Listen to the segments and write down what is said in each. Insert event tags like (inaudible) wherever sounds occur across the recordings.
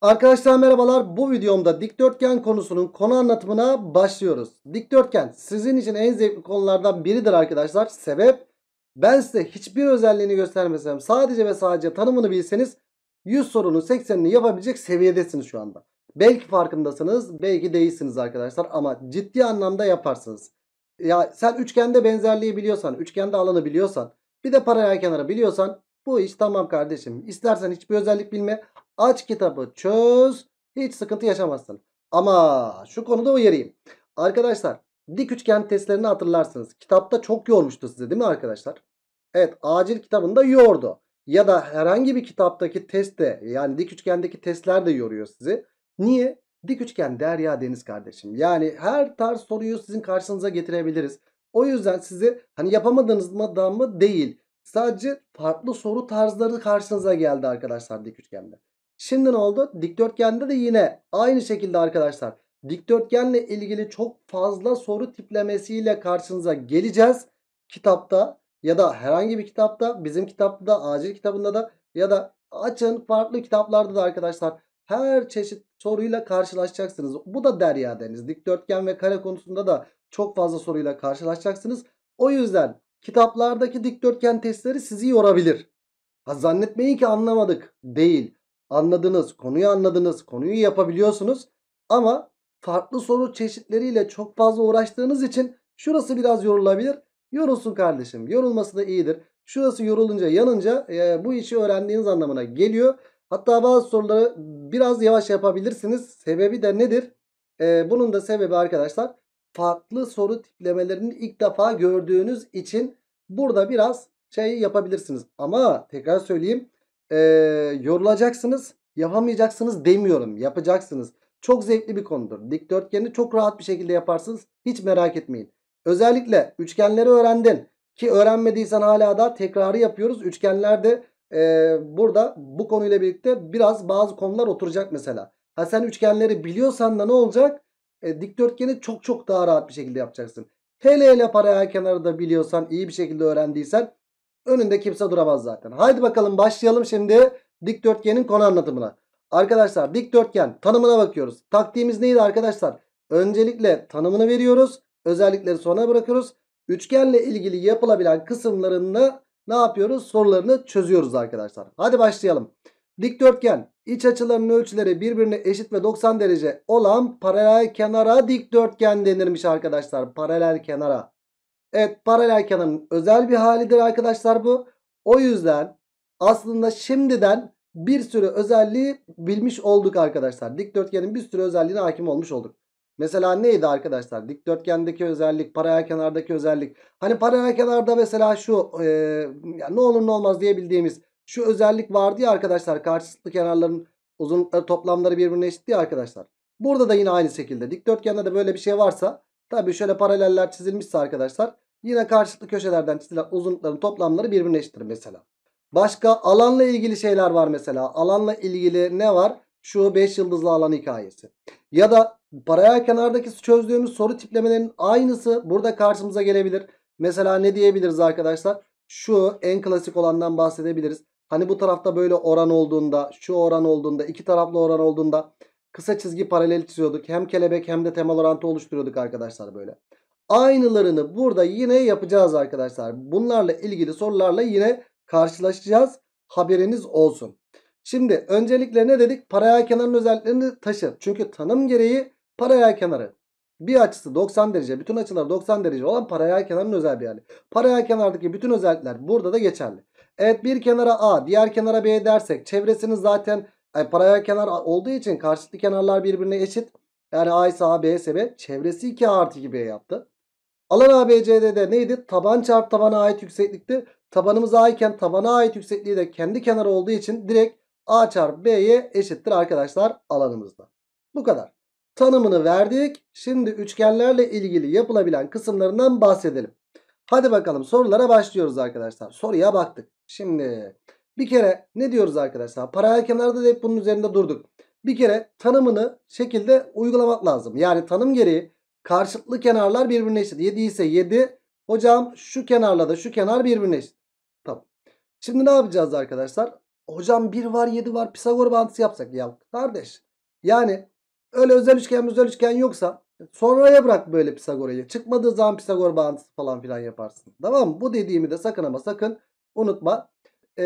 Arkadaşlar merhabalar. Bu videomda dikdörtgen konusunun konu anlatımına başlıyoruz. Dikdörtgen sizin için en zevkli konulardan biridir arkadaşlar. Sebep ben size hiçbir özelliğini göstermesem sadece ve sadece tanımını bilseniz 100 sorunun 80'ini yapabilecek seviyedesiniz şu anda. Belki farkındasınız belki değilsiniz arkadaşlar ama ciddi anlamda yaparsınız. Ya sen üçgende benzerliği biliyorsan, üçgende alanı biliyorsan, bir de paralel kenarı biliyorsan bu iş tamam kardeşim. İstersen hiçbir özellik bilme Aç kitabı çöz. Hiç sıkıntı yaşamazsın. Ama şu konuda uyarayım. Arkadaşlar dik üçgen testlerini hatırlarsınız. Kitapta çok yormuştu size değil mi arkadaşlar? Evet acil kitabında yordu. Ya da herhangi bir kitaptaki test de yani dik üçgendeki testler de yoruyor sizi. Niye? Dik üçgen derya deniz kardeşim. Yani her tarz soruyu sizin karşınıza getirebiliriz. O yüzden sizi hani yapamadınız mı da mı değil. Sadece farklı soru tarzları karşınıza geldi arkadaşlar dik üçgende. Şimdi ne oldu? Dikdörtgende de yine aynı şekilde arkadaşlar dikdörtgenle ilgili çok fazla soru tiplemesiyle karşınıza geleceğiz. Kitapta ya da herhangi bir kitapta bizim kitapta da acil kitabında da ya da açın farklı kitaplarda da arkadaşlar her çeşit soruyla karşılaşacaksınız. Bu da derya deniz. Dikdörtgen ve kare konusunda da çok fazla soruyla karşılaşacaksınız. O yüzden kitaplardaki dikdörtgen testleri sizi yorabilir. Ha, zannetmeyin ki anlamadık. Değil anladınız, konuyu anladınız, konuyu yapabiliyorsunuz. Ama farklı soru çeşitleriyle çok fazla uğraştığınız için şurası biraz yorulabilir. Yorulsun kardeşim. Yorulması da iyidir. Şurası yorulunca yanınca e, bu işi öğrendiğiniz anlamına geliyor. Hatta bazı soruları biraz yavaş yapabilirsiniz. Sebebi de nedir? E, bunun da sebebi arkadaşlar farklı soru tiplemelerini ilk defa gördüğünüz için burada biraz şey yapabilirsiniz. Ama tekrar söyleyeyim e, yorulacaksınız, yapamayacaksınız demiyorum. Yapacaksınız. Çok zevkli bir konudur. Dikdörtgeni çok rahat bir şekilde yaparsınız. Hiç merak etmeyin. Özellikle üçgenleri öğrendin. Ki öğrenmediysen hala da tekrarı yapıyoruz. Üçgenlerde e, burada bu konuyla birlikte biraz bazı konular oturacak mesela. Ha sen üçgenleri biliyorsan da ne olacak? E, dikdörtgeni çok çok daha rahat bir şekilde yapacaksın. Hele hele paralel kenarı da biliyorsan iyi bir şekilde öğrendiysen Önünde kimse duramaz zaten. Haydi bakalım başlayalım şimdi dikdörtgenin konu anlatımına. Arkadaşlar dikdörtgen tanımına bakıyoruz. Taktiğimiz neydi arkadaşlar? Öncelikle tanımını veriyoruz. Özellikleri sona bırakıyoruz. Üçgenle ilgili yapılabilen kısımlarını ne yapıyoruz? Sorularını çözüyoruz arkadaşlar. Hadi başlayalım. Dikdörtgen iç açılarının ölçüleri birbirine eşit ve 90 derece olan paralel kenara dikdörtgen denirmiş arkadaşlar. Paralel kenara. Evet paralel kenarın özel bir halidir arkadaşlar bu. O yüzden aslında şimdiden bir sürü özelliği bilmiş olduk arkadaşlar. Dikdörtgenin bir sürü özelliğine hakim olmuş olduk. Mesela neydi arkadaşlar? Dikdörtgendeki özellik, paralel kenardaki özellik. Hani paralel kenarda mesela şu e, ne olur ne olmaz diyebildiğimiz şu özellik vardı ya arkadaşlar. Karşılıklı kenarların uzunlukları toplamları birbirine eşit diye arkadaşlar. Burada da yine aynı şekilde. Dikdörtgende de böyle bir şey varsa Tabii şöyle paraleller çizilmişse arkadaşlar yine karşılıklı köşelerden çizilen uzunlukların toplamları birbirine eşittir mesela. Başka alanla ilgili şeyler var mesela. Alanla ilgili ne var? Şu 5 yıldızlı alan hikayesi. Ya da paralel kenardaki çözdüğümüz soru tiplemelerinin aynısı burada karşımıza gelebilir. Mesela ne diyebiliriz arkadaşlar? Şu en klasik olandan bahsedebiliriz. Hani bu tarafta böyle oran olduğunda, şu oran olduğunda, iki taraflı oran olduğunda kısa çizgi paralel çiziyorduk. Hem kelebek hem de temel orantı oluşturuyorduk arkadaşlar böyle. Aynılarını burada yine yapacağız arkadaşlar. Bunlarla ilgili sorularla yine karşılaşacağız. Haberiniz olsun. Şimdi öncelikle ne dedik? Paralel kenarın özelliklerini taşır. Çünkü tanım gereği paralel kenarı bir açısı 90 derece bütün açılar 90 derece olan paralel kenarın özel bir hali. Paralel kenardaki bütün özellikler burada da geçerli. Evet bir kenara A diğer kenara B dersek çevresini zaten yani paralel kenar olduğu için karşılıklı kenarlar birbirine eşit. Yani A ise AB ise B. Çevresi 2 artı 2B yaptı. Alan ABCD'de de neydi? Taban çarpı tabana ait yükseklikti. Tabanımız A iken tabana ait yüksekliği de kendi kenarı olduğu için direkt A çarpı B'ye eşittir arkadaşlar alanımızda. Bu kadar. Tanımını verdik. Şimdi üçgenlerle ilgili yapılabilen kısımlarından bahsedelim. Hadi bakalım sorulara başlıyoruz arkadaşlar. Soruya baktık. Şimdi bir kere ne diyoruz arkadaşlar? Paralel kenarda da hep bunun üzerinde durduk. Bir kere tanımını şekilde uygulamak lazım. Yani tanım gereği karşılıklı kenarlar birbirine eşit. 7 ise 7. Hocam şu kenarla da şu kenar birbirine eşit. Tamam. Şimdi ne yapacağız arkadaşlar? Hocam 1 var 7 var Pisagor bağıntısı yapsak. Ya kardeş yani öyle özel üçgen özel üçgen yoksa sonraya bırak böyle Pisagor'u. Çıkmadığı zaman Pisagor bağıntısı falan filan yaparsın. Tamam mı? Bu dediğimi de sakın ama sakın unutma. Ee,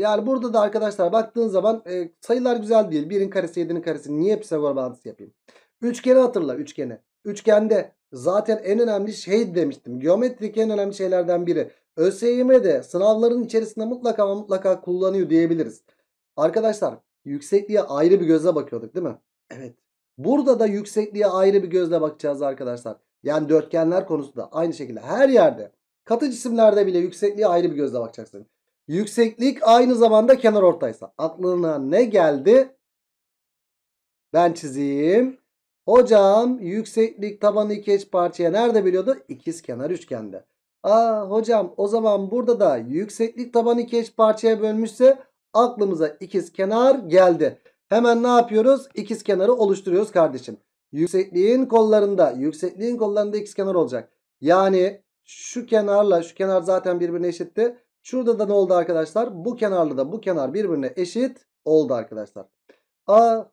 yani burada da arkadaşlar baktığın zaman e, sayılar güzel değil. 1'in karesi 7'nin karesi. Niye Pisagor bağıntısı yapayım? Üçgeni hatırla üçgeni. Üçgende zaten en önemli şey demiştim. Geometrik en önemli şeylerden biri. ÖSYM de sınavların içerisinde mutlaka ama mutlaka kullanıyor diyebiliriz. Arkadaşlar yüksekliğe ayrı bir gözle bakıyorduk değil mi? Evet. Burada da yüksekliğe ayrı bir gözle bakacağız arkadaşlar. Yani dörtgenler konusunda aynı şekilde her yerde katı cisimlerde bile yüksekliğe ayrı bir gözle bakacaksın. Yükseklik aynı zamanda kenar ortaysa. Aklına ne geldi? Ben çizeyim. Hocam yükseklik tabanı iki eş parçaya nerede biliyordu? İkiz kenar üçgende. Aa hocam o zaman burada da yükseklik tabanı iki eş parçaya bölmüşse aklımıza ikiz kenar geldi. Hemen ne yapıyoruz? İkiz kenarı oluşturuyoruz kardeşim. Yüksekliğin kollarında, yüksekliğin kollarında ikiz kenar olacak. Yani şu kenarla şu kenar zaten birbirine eşitti. Şurada da ne oldu arkadaşlar? Bu kenarlı da bu kenar birbirine eşit oldu arkadaşlar. A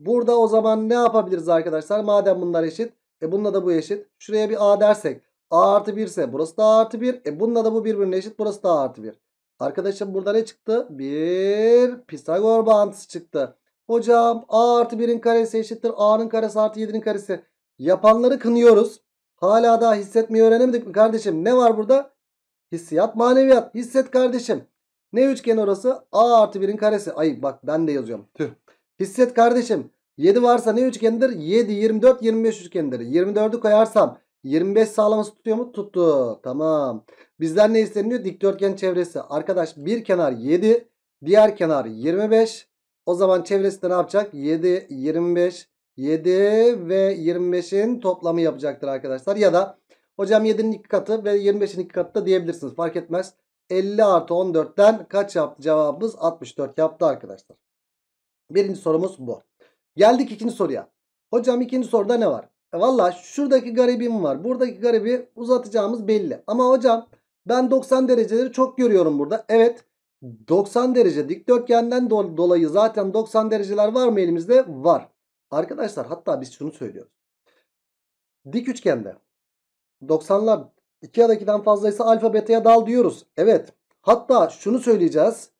burada o zaman ne yapabiliriz arkadaşlar? Madem bunlar eşit. E bununla da bu eşit. Şuraya bir A dersek. A artı 1 ise burası da A artı 1. E bununla da bu birbirine eşit. Burası da A artı 1. Arkadaşlar burada ne çıktı? Bir Pisagor bağıntısı çıktı. Hocam A artı 1'in karesi eşittir. A'nın karesi artı 7'nin karesi. Yapanları kınıyoruz. Hala daha hissetmeyi öğrenemedik mi kardeşim? Ne var burada? Hissiyat maneviyat. Hisset kardeşim. Ne üçgen orası? A artı 1'in karesi. Ay bak ben de yazıyorum. Tüh. Hisset kardeşim. 7 varsa ne üçgenidir? 7, 24, 25 üçgenidir. 24'ü koyarsam 25 sağlaması tutuyor mu? Tuttu. Tamam. Bizden ne isteniyor? Dikdörtgen çevresi. Arkadaş bir kenar 7. Diğer kenar 25. O zaman çevresi de ne yapacak? 7, 25, 7 ve 25'in toplamı yapacaktır arkadaşlar. Ya da Hocam 7'nin 2 katı ve 25'in 2 katı da diyebilirsiniz. Fark etmez. 50 artı 14'ten kaç yaptı cevabımız? 64 yaptı arkadaşlar. Birinci sorumuz bu. Geldik ikinci soruya. Hocam ikinci soruda ne var? E Valla şuradaki garibim var. Buradaki garibi uzatacağımız belli. Ama hocam ben 90 dereceleri çok görüyorum burada. Evet 90 derece dikdörtgenden dolayı zaten 90 dereceler var mı elimizde? Var. Arkadaşlar hatta biz şunu söylüyoruz. Dik üçgende 90'lar 2 ya da 2'den fazlaysa alfa beta'ya dal diyoruz. Evet. Hatta şunu söyleyeceğiz.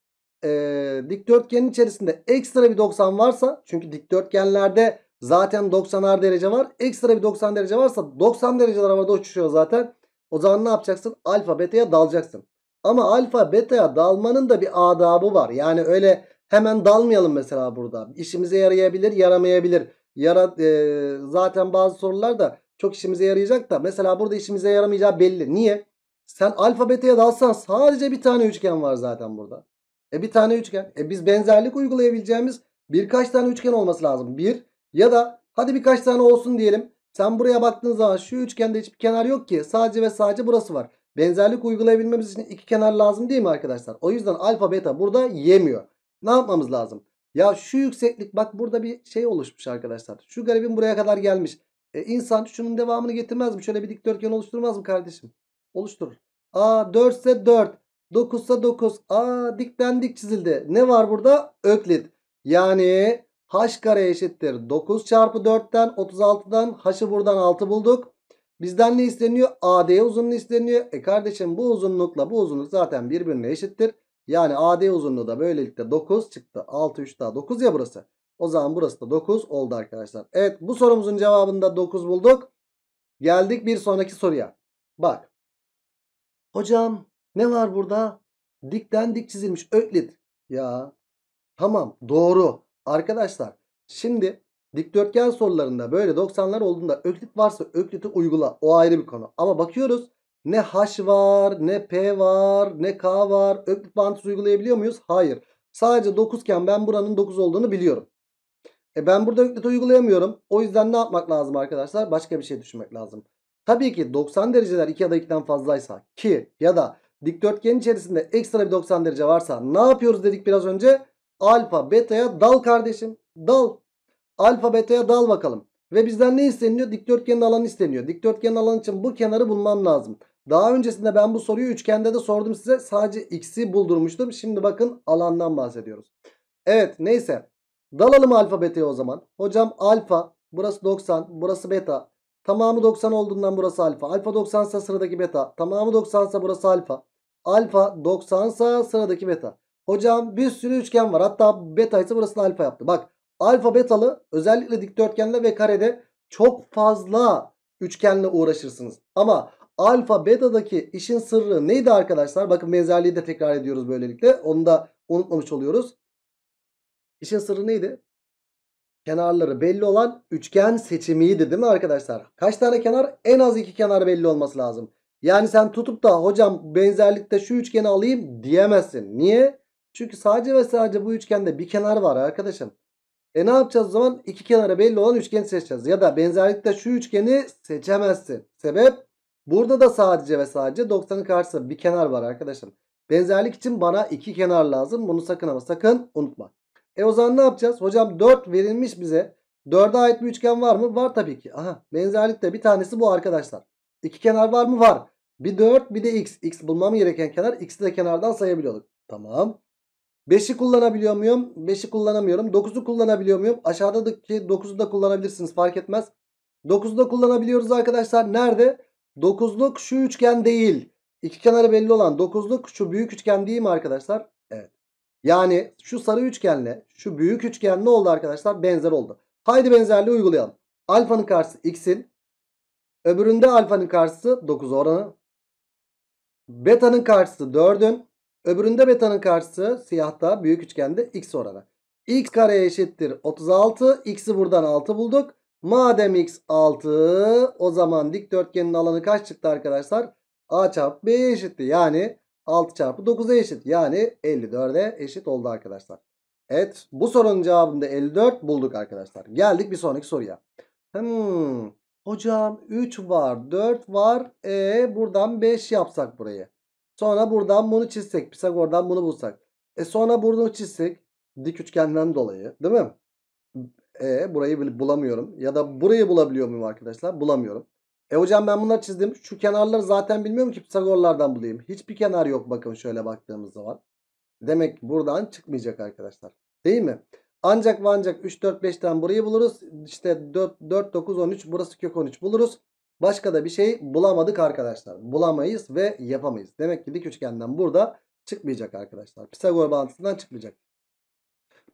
Ee, dikdörtgenin içerisinde ekstra bir 90 varsa çünkü dikdörtgenlerde zaten 90'ar derece var. Ekstra bir 90 derece varsa 90 dereceler havada uçuşuyor zaten. O zaman ne yapacaksın? Alfa beta'ya dalacaksın. Ama alfa beta'ya dalmanın da bir adabı var. Yani öyle hemen dalmayalım mesela burada. İşimize yarayabilir, yaramayabilir. Yara, e, zaten bazı sorular da çok işimize yarayacak da mesela burada işimize yaramayacağı belli. Niye? Sen alfabeteye dalsan sadece bir tane üçgen var zaten burada. E bir tane üçgen. E biz benzerlik uygulayabileceğimiz birkaç tane üçgen olması lazım. Bir ya da hadi birkaç tane olsun diyelim. Sen buraya baktığın zaman şu üçgende hiçbir kenar yok ki. Sadece ve sadece burası var. Benzerlik uygulayabilmemiz için iki kenar lazım değil mi arkadaşlar? O yüzden alfa beta burada yemiyor. Ne yapmamız lazım? Ya şu yükseklik bak burada bir şey oluşmuş arkadaşlar. Şu garibin buraya kadar gelmiş. E, insan şunun devamını getirmez mi? Şöyle bir dikdörtgen oluşturmaz mı kardeşim? Oluşturur. A 4 ise 4. 9 ise 9. A dikten dik çizildi. Ne var burada? Öklit. Yani h kare eşittir. 9 çarpı 4'ten 36'dan h'ı buradan 6 bulduk. Bizden ne isteniyor? AD uzunluğu isteniyor. E kardeşim bu uzunlukla bu uzunluk zaten birbirine eşittir. Yani AD uzunluğu da böylelikle 9 çıktı. 6 3 daha 9 ya burası. O zaman burası da 9 oldu arkadaşlar. Evet bu sorumuzun cevabında 9 bulduk. Geldik bir sonraki soruya. Bak. Hocam ne var burada? Dikten dik çizilmiş öklit. Ya tamam doğru. Arkadaşlar şimdi dikdörtgen sorularında böyle 90'lar olduğunda öklit varsa ökliti uygula. O ayrı bir konu. Ama bakıyoruz ne H var ne P var ne K var. Öklit bağıntısı uygulayabiliyor muyuz? Hayır. Sadece 9 iken ben buranın 9 olduğunu biliyorum. E ben burada Öklit'i uygulayamıyorum. O yüzden ne yapmak lazım arkadaşlar? Başka bir şey düşünmek lazım. Tabii ki 90 dereceler 2 ya da 2'den fazlaysa ki ya da dikdörtgen içerisinde ekstra bir 90 derece varsa ne yapıyoruz dedik biraz önce? Alfa beta'ya dal kardeşim. Dal. Alfa beta'ya dal bakalım. Ve bizden ne isteniyor? Dikdörtgenin alanı isteniyor. Dikdörtgenin alanı için bu kenarı bulmam lazım. Daha öncesinde ben bu soruyu üçgende de sordum size. Sadece x'i buldurmuştum. Şimdi bakın alandan bahsediyoruz. Evet neyse. Dalalım alfabeteye o zaman. Hocam alfa burası 90 burası beta. Tamamı 90 olduğundan burası alfa. Alfa 90 ise sıradaki beta. Tamamı 90 ise burası alfa. Alfa 90 ise sıradaki beta. Hocam bir sürü üçgen var. Hatta beta ise burasını alfa yaptı. Bak alfa betalı özellikle dikdörtgende ve karede çok fazla üçgenle uğraşırsınız. Ama alfa beta'daki işin sırrı neydi arkadaşlar? Bakın benzerliği de tekrar ediyoruz böylelikle. Onu da unutmamış oluyoruz. İşin sırrı neydi? Kenarları belli olan üçgen seçimiydi değil mi arkadaşlar? Kaç tane kenar? En az iki kenar belli olması lazım. Yani sen tutup da hocam benzerlikte şu üçgeni alayım diyemezsin. Niye? Çünkü sadece ve sadece bu üçgende bir kenar var arkadaşım. E ne yapacağız o zaman? İki kenara belli olan üçgeni seçeceğiz. Ya da benzerlikte şu üçgeni seçemezsin. Sebep? Burada da sadece ve sadece 90'ın karşısında bir kenar var arkadaşım. Benzerlik için bana iki kenar lazım. Bunu sakın ama sakın unutma. E o zaman ne yapacağız? Hocam 4 verilmiş bize. 4'e ait bir üçgen var mı? Var tabii ki. Aha benzerlikte bir tanesi bu arkadaşlar. İki kenar var mı? Var. Bir 4 bir de x. x bulmam gereken kenar. x'i de kenardan sayabiliyorduk. Tamam. 5'i kullanabiliyor muyum? 5'i kullanamıyorum. 9'u kullanabiliyor muyum? Aşağıdaki 9'u da kullanabilirsiniz fark etmez. 9'u da kullanabiliyoruz arkadaşlar. Nerede? 9'luk şu üçgen değil. İki kenarı belli olan 9'luk şu büyük üçgen değil mi arkadaşlar? Evet. Yani şu sarı üçgenle şu büyük üçgen ne oldu arkadaşlar? Benzer oldu. Haydi benzerliği uygulayalım. Alfanın karşısı x'in. Öbüründe alfanın karşısı 9 oranı. Beta'nın karşısı 4'ün. Öbüründe beta'nın karşısı siyahta büyük üçgende x oranı. x kare eşittir 36. x'i buradan 6 bulduk. Madem x 6 o zaman dikdörtgenin alanı kaç çıktı arkadaşlar? A çarpı B eşitti. Yani 6 çarpı 9'a eşit. Yani 54'e eşit oldu arkadaşlar. Evet bu sorunun cevabında 54 bulduk arkadaşlar. Geldik bir sonraki soruya. Hmm, hocam 3 var 4 var. E buradan 5 yapsak burayı. Sonra buradan bunu çizsek. Pisagor'dan bunu bulsak. E sonra bunu çizsek. Dik üçgenden dolayı değil mi? E burayı bulamıyorum. Ya da burayı bulabiliyor muyum arkadaşlar? Bulamıyorum. E hocam ben bunları çizdim. Şu kenarları zaten bilmiyorum ki Pisagorlardan bulayım. Hiçbir kenar yok bakın şöyle baktığımız zaman. Demek buradan çıkmayacak arkadaşlar. Değil mi? Ancak ve ancak 3, 4, 5'ten burayı buluruz. İşte 4, 4, 9, 13 burası kök 13 buluruz. Başka da bir şey bulamadık arkadaşlar. Bulamayız ve yapamayız. Demek ki dik üçgenden burada çıkmayacak arkadaşlar. Pisagor bağıntısından çıkmayacak.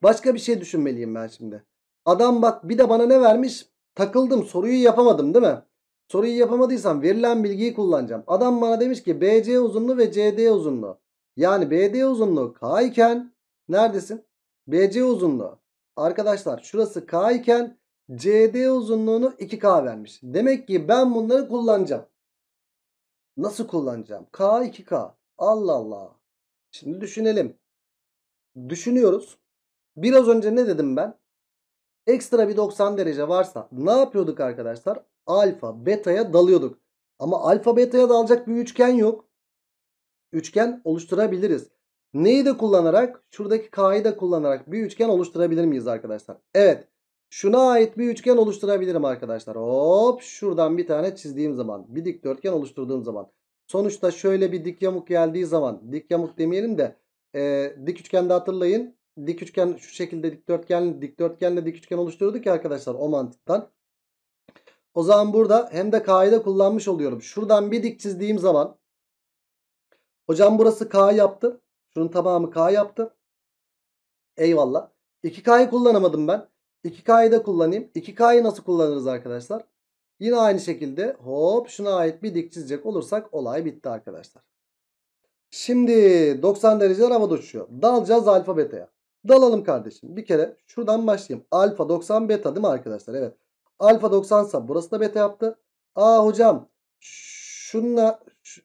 Başka bir şey düşünmeliyim ben şimdi. Adam bak bir de bana ne vermiş? Takıldım soruyu yapamadım değil mi? Soruyu yapamadıysam verilen bilgiyi kullanacağım. Adam bana demiş ki BC uzunluğu ve CD uzunluğu. Yani BD uzunluğu K iken neredesin? BC uzunluğu. Arkadaşlar şurası K iken CD uzunluğunu 2K vermiş. Demek ki ben bunları kullanacağım. Nasıl kullanacağım? K 2K. Allah Allah. Şimdi düşünelim. Düşünüyoruz. Biraz önce ne dedim ben? Ekstra bir 90 derece varsa ne yapıyorduk arkadaşlar? alfa beta'ya dalıyorduk. Ama alfa beta'ya dalacak bir üçgen yok. Üçgen oluşturabiliriz. Neyi de kullanarak? Şuradaki k'yı da kullanarak bir üçgen oluşturabilir miyiz arkadaşlar? Evet. Şuna ait bir üçgen oluşturabilirim arkadaşlar. Hop şuradan bir tane çizdiğim zaman. Bir dikdörtgen oluşturduğum zaman. Sonuçta şöyle bir dik yamuk geldiği zaman. Dik yamuk demeyelim de. E, dik üçgende hatırlayın. Dik üçgen şu şekilde dikdörtgen, dikdörtgenle dik üçgen oluşturduk ya arkadaşlar o mantıktan. O zaman burada hem de K'yı da kullanmış oluyorum. Şuradan bir dik çizdiğim zaman. Hocam burası K yaptı. Şunun tamamı K yaptı. Eyvallah. 2K'yı kullanamadım ben. 2K'yı da kullanayım. 2K'yı nasıl kullanırız arkadaşlar? Yine aynı şekilde hop şuna ait bir dik çizecek olursak olay bitti arkadaşlar. Şimdi 90 dereceler havada uçuyor. Dalacağız alfa beta'ya. Dalalım kardeşim. Bir kere şuradan başlayayım. Alfa 90 beta değil mi arkadaşlar? Evet. Alfa 90 sa burası da beta yaptı. Aa hocam şunla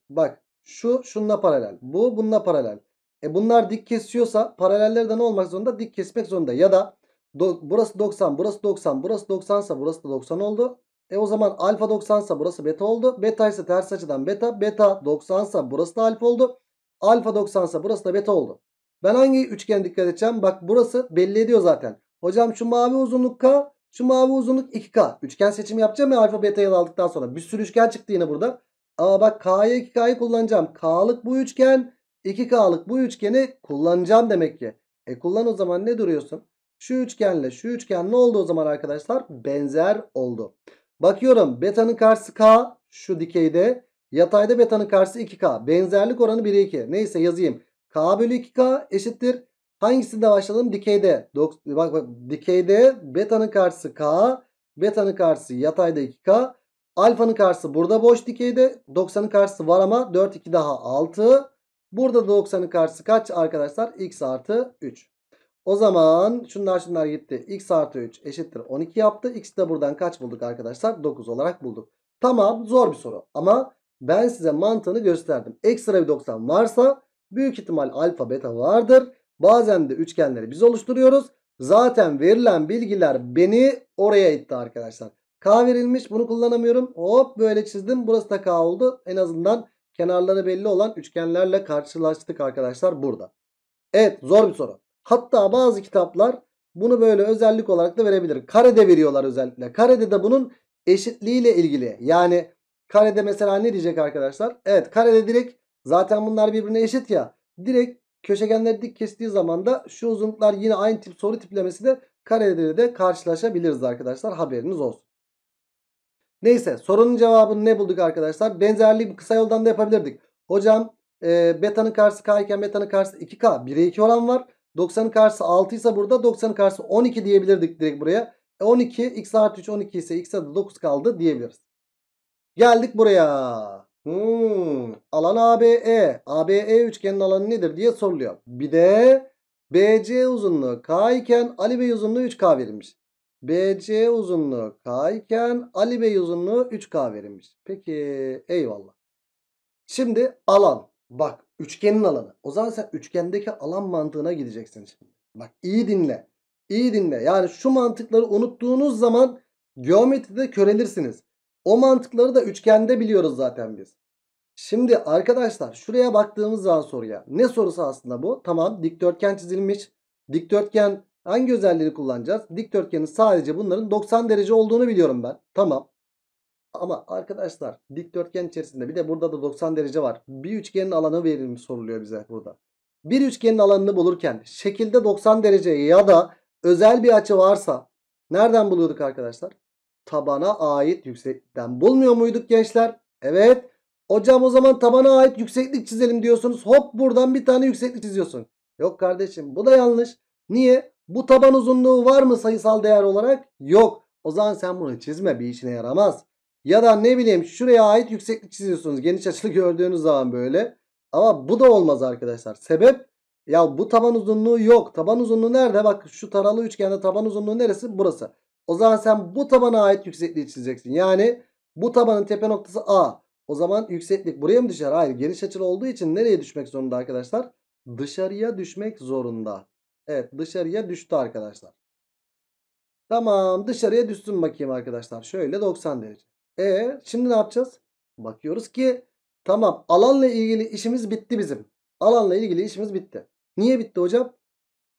bak şu şunla paralel. Bu bununla paralel. E bunlar dik kesiyorsa paraleller de ne olmak zorunda? Dik kesmek zorunda. Ya da do, burası 90, burası 90, burası 90 sa burası da 90 oldu. E o zaman alfa 90 sa burası beta oldu. Beta ise ters açıdan beta. Beta 90 sa burası da alfa oldu. Alfa 90 sa burası da beta oldu. Ben hangi üçgen dikkat edeceğim? Bak burası belli ediyor zaten. Hocam şu mavi uzunluk K, şu mavi uzunluk 2K. Üçgen seçimi yapacağım ya alfa beta'yı aldıktan sonra. Bir sürü üçgen çıktı yine burada. Ama bak K'ya 2K'yı kullanacağım. K'lık bu üçgen. 2K'lık bu üçgeni kullanacağım demek ki. E kullan o zaman ne duruyorsun? Şu üçgenle şu üçgen ne oldu o zaman arkadaşlar? Benzer oldu. Bakıyorum betanın karşısı K. Şu dikeyde. Yatayda betanın karşısı 2K. Benzerlik oranı 1'e 2. Neyse yazayım. K bölü 2K eşittir. Hangisinde başlayalım? Dikeyde. Dok bak bak dikeyde beta'nın karşısı k, beta'nın karşısı yatayda 2k, alfanın karşısı burada boş dikeyde, 90'ın karşısı var ama 4 2 daha 6. Burada da 90'ın karşısı kaç arkadaşlar? x artı 3. O zaman şunlar şunlar gitti. x artı 3 eşittir 12 yaptı. X'i de buradan kaç bulduk arkadaşlar? 9 olarak bulduk. Tamam zor bir soru ama ben size mantığını gösterdim. Ekstra bir 90 varsa büyük ihtimal alfa beta vardır. Bazen de üçgenleri biz oluşturuyoruz. Zaten verilen bilgiler beni oraya itti arkadaşlar. K verilmiş bunu kullanamıyorum. Hop böyle çizdim. Burası da K oldu. En azından kenarları belli olan üçgenlerle karşılaştık arkadaşlar burada. Evet zor bir soru. Hatta bazı kitaplar bunu böyle özellik olarak da verebilir. Karede veriyorlar özellikle. Karede de bunun eşitliğiyle ilgili. Yani karede mesela ne diyecek arkadaşlar? Evet karede direkt zaten bunlar birbirine eşit ya. Direkt Köşegenleri dik kestiği zaman da şu uzunluklar yine aynı tip soru tiplemesi de kareleri de karşılaşabiliriz arkadaşlar. Haberiniz olsun. Neyse sorunun cevabını ne bulduk arkadaşlar? Benzerliği kısa yoldan da yapabilirdik. Hocam e, beta'nın karşısı k iken beta'nın karşısı 2k 1'e 2 oran var. 90'ın karşısı 6 ise burada 90'ın karşısı 12 diyebilirdik direkt buraya. E 12 x artı 3 12 ise x'e de 9 kaldı diyebiliriz. Geldik buraya. Hmm, alan ABE. ABE üçgenin alanı nedir diye soruluyor. Bir de BC uzunluğu K iken Ali Bey uzunluğu 3K verilmiş. BC uzunluğu K iken Ali Bey uzunluğu 3K verilmiş. Peki eyvallah. Şimdi alan. Bak üçgenin alanı. O zaman sen üçgendeki alan mantığına gideceksin şimdi. Bak iyi dinle. İyi dinle. Yani şu mantıkları unuttuğunuz zaman geometride körelirsiniz. O mantıkları da üçgende biliyoruz zaten biz. Şimdi arkadaşlar şuraya baktığımız zaman soruya. Ne sorusu aslında bu? Tamam dikdörtgen çizilmiş. Dikdörtgen hangi özelliğini kullanacağız? Dikdörtgenin sadece bunların 90 derece olduğunu biliyorum ben. Tamam. Ama arkadaşlar dikdörtgen içerisinde bir de burada da 90 derece var. Bir üçgenin alanı verilmiş soruluyor bize burada. Bir üçgenin alanını bulurken şekilde 90 derece ya da özel bir açı varsa nereden buluyorduk arkadaşlar? tabana ait yükseklikten bulmuyor muyduk gençler? Evet. Hocam o zaman tabana ait yükseklik çizelim diyorsunuz. Hop buradan bir tane yükseklik çiziyorsun. Yok kardeşim bu da yanlış. Niye? Bu taban uzunluğu var mı sayısal değer olarak? Yok. O zaman sen bunu çizme bir işine yaramaz. Ya da ne bileyim şuraya ait yükseklik çiziyorsunuz. Geniş açılı (laughs) gördüğünüz zaman böyle. Ama bu da olmaz arkadaşlar. Sebep ya bu taban uzunluğu yok. Taban uzunluğu nerede? Bak şu taralı üçgende taban uzunluğu neresi? Burası. O zaman sen bu tabana ait yüksekliği çizeceksin. Yani bu tabanın tepe noktası A. O zaman yükseklik buraya mı düşer? Hayır geniş açılı olduğu için nereye düşmek zorunda arkadaşlar? Dışarıya düşmek zorunda. Evet dışarıya düştü arkadaşlar. Tamam dışarıya düşsün bakayım arkadaşlar. Şöyle 90 derece. E şimdi ne yapacağız? Bakıyoruz ki tamam alanla ilgili işimiz bitti bizim. Alanla ilgili işimiz bitti. Niye bitti hocam?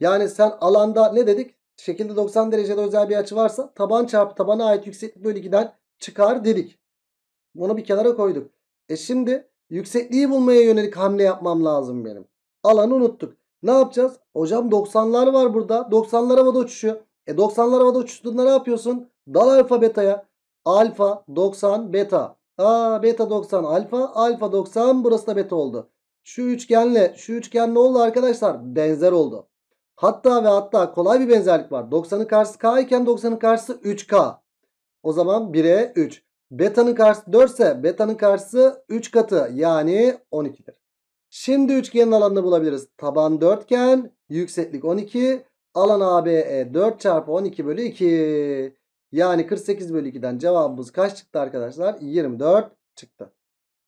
Yani sen alanda ne dedik? şekilde 90 derecede özel bir açı varsa taban çarpı tabana ait yükseklik bölü 2'den çıkar dedik. Bunu bir kenara koyduk. E şimdi yüksekliği bulmaya yönelik hamle yapmam lazım benim. Alanı unuttuk. Ne yapacağız? Hocam 90'lar var burada. 90'lar havada uçuşuyor. E 90'lar havada uçuştuğunda ne yapıyorsun? Dal alfa betaya. Alfa 90 beta. Aa beta 90 alfa. Alfa 90 burası da beta oldu. Şu üçgenle şu üçgen ne oldu arkadaşlar? Benzer oldu. Hatta ve hatta kolay bir benzerlik var. 90'ın karşısı k iken 90'ın karşısı 3k. O zaman 1'e 3. Beta'nın karşısı 4 ise beta'nın karşısı 3 katı yani 12'dir. Şimdi üçgenin alanını bulabiliriz. Taban 4 dörtgen, yükseklik 12, alan ABE 4 çarpı 12 bölü 2. Yani 48 bölü 2'den cevabımız kaç çıktı arkadaşlar? 24 çıktı.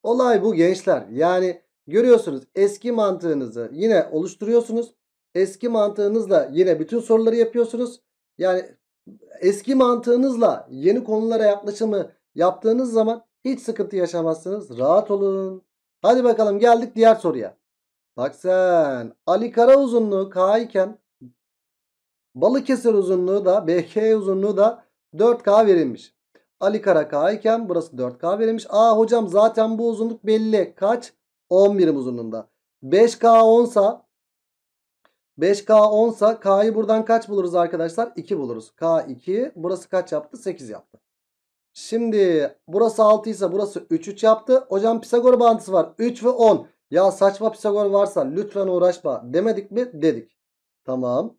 Olay bu gençler. Yani görüyorsunuz eski mantığınızı yine oluşturuyorsunuz eski mantığınızla yine bütün soruları yapıyorsunuz. Yani eski mantığınızla yeni konulara yaklaşımı yaptığınız zaman hiç sıkıntı yaşamazsınız. Rahat olun. Hadi bakalım geldik diğer soruya. Bak sen Ali Kara uzunluğu K iken Balıkesir uzunluğu da BK uzunluğu da 4K verilmiş. Ali Kara K iken burası 4K verilmiş. Aa hocam zaten bu uzunluk belli. Kaç? 10 birim uzunluğunda. 5K 10 sa 5K 10 sa K'yı buradan kaç buluruz arkadaşlar? 2 buluruz. K2 burası kaç yaptı? 8 yaptı. Şimdi burası 6 ise burası 3 3 yaptı. Hocam Pisagor bağıntısı var. 3 ve 10. Ya saçma Pisagor varsa lütfen uğraşma demedik mi? Dedik. Tamam.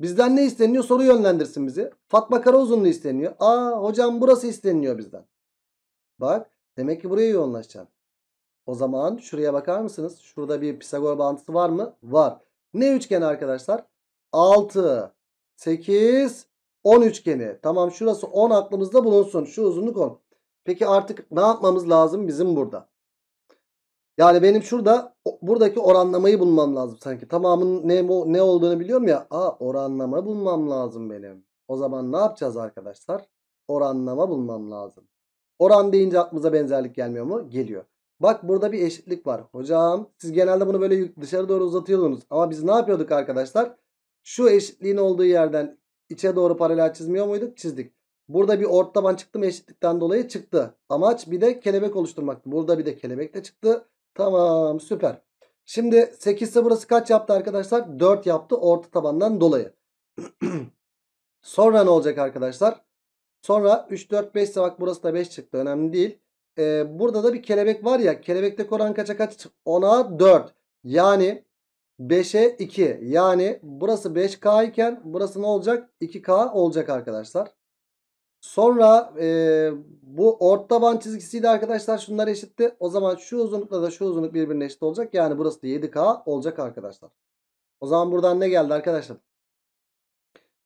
Bizden ne isteniyor? Soru yönlendirsin bizi. Fatma Karauzunlu isteniyor. Aa hocam burası isteniyor bizden. Bak demek ki buraya yoğunlaşacaksın. O zaman şuraya bakar mısınız? Şurada bir Pisagor bağıntısı var mı? Var. Ne üçgeni arkadaşlar? 6, 8, 10 üçgeni. Tamam şurası 10 aklımızda bulunsun. Şu uzunluk 10. Peki artık ne yapmamız lazım bizim burada? Yani benim şurada buradaki oranlamayı bulmam lazım sanki. Tamamın ne, bu ne olduğunu biliyorum ya. A, oranlama bulmam lazım benim. O zaman ne yapacağız arkadaşlar? Oranlama bulmam lazım. Oran deyince aklımıza benzerlik gelmiyor mu? Geliyor. Bak burada bir eşitlik var. Hocam siz genelde bunu böyle dışarı doğru uzatıyordunuz. Ama biz ne yapıyorduk arkadaşlar? Şu eşitliğin olduğu yerden içe doğru paralel çizmiyor muyduk? Çizdik. Burada bir ort taban çıktı mı eşitlikten dolayı çıktı. Amaç bir de kelebek oluşturmaktı. Burada bir de kelebek de çıktı. Tamam süper. Şimdi 8 ise burası kaç yaptı arkadaşlar? 4 yaptı orta tabandan dolayı. (clears throat) Sonra ne olacak arkadaşlar? Sonra 3, 4, 5 ise bak burası da 5 çıktı. Önemli değil e, burada da bir kelebek var ya. Kelebekte oran kaça kaç? 10'a 4. Yani 5'e 2. Yani burası 5K iken burası ne olacak? 2K olacak arkadaşlar. Sonra e, bu ort taban çizgisiydi arkadaşlar şunlar eşitti. O zaman şu uzunlukla da şu uzunluk birbirine eşit olacak. Yani burası da 7K olacak arkadaşlar. O zaman buradan ne geldi arkadaşlar?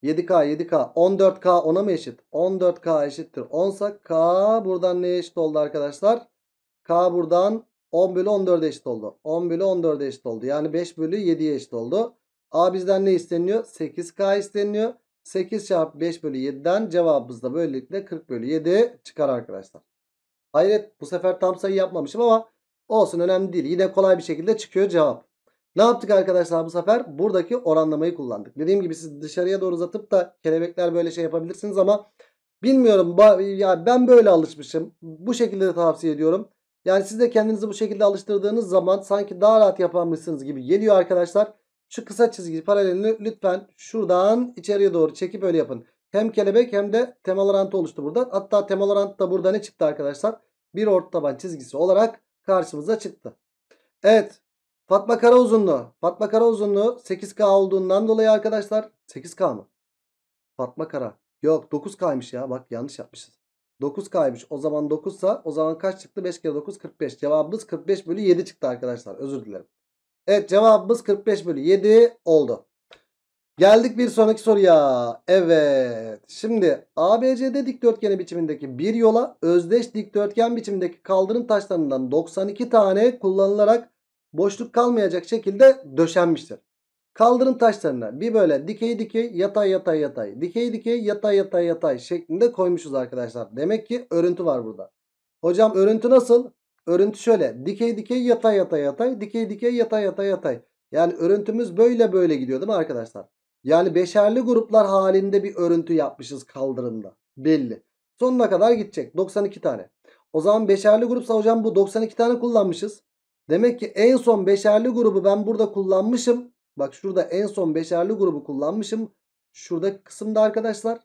7K 7K 14K 10'a mı eşit? 14K eşittir 10 sa K buradan neye eşit oldu arkadaşlar? K buradan 10 bölü 14'e eşit oldu. 10 bölü 14'e eşit oldu. Yani 5 bölü 7'ye eşit oldu. A bizden ne isteniyor? 8K isteniyor. 8 çarpı 5 bölü 7'den cevabımız da böylelikle 40 bölü 7 çıkar arkadaşlar. Hayret bu sefer tam sayı yapmamışım ama olsun önemli değil. Yine kolay bir şekilde çıkıyor cevap. Ne yaptık arkadaşlar bu sefer? Buradaki oranlamayı kullandık. Dediğim gibi siz dışarıya doğru uzatıp da kelebekler böyle şey yapabilirsiniz ama bilmiyorum ya ben böyle alışmışım. Bu şekilde de tavsiye ediyorum. Yani siz de kendinizi bu şekilde alıştırdığınız zaman sanki daha rahat yapanmışsınız gibi geliyor arkadaşlar. Şu kısa çizgi paralelini lütfen şuradan içeriye doğru çekip öyle yapın. Hem kelebek hem de temalorant oluştu burada. Hatta temalorant da burada ne çıktı arkadaşlar? Bir ort taban çizgisi olarak karşımıza çıktı. Evet Fatma Kara uzunluğu. Fatma Kara uzunluğu 8K olduğundan dolayı arkadaşlar 8K mı? Fatma Kara. Yok 9K'ymış ya. Bak yanlış yapmışız. 9K'ymış. O zaman 9 sa o zaman kaç çıktı? 5 kere 9 45. Cevabımız 45 bölü 7 çıktı arkadaşlar. Özür dilerim. Evet cevabımız 45 bölü 7 oldu. Geldik bir sonraki soruya. Evet. Şimdi ABCD dikdörtgeni biçimindeki bir yola özdeş dikdörtgen biçimindeki kaldırım taşlarından 92 tane kullanılarak boşluk kalmayacak şekilde döşenmiştir. Kaldırım taşlarına bir böyle dikey dikey yatay yatay yatay dikey dikey yatay yatay yatay şeklinde koymuşuz arkadaşlar. Demek ki örüntü var burada. Hocam örüntü nasıl? Örüntü şöyle dikey dikey yatay yatay yatay dikey dikey yatay yatay yatay. Yani örüntümüz böyle böyle gidiyor değil mi arkadaşlar? Yani beşerli gruplar halinde bir örüntü yapmışız kaldırımda. Belli. Sonuna kadar gidecek. 92 tane. O zaman beşerli grupsa hocam bu 92 tane kullanmışız. Demek ki en son beşerli grubu ben burada kullanmışım. Bak şurada en son beşerli grubu kullanmışım. Şurada kısımda arkadaşlar.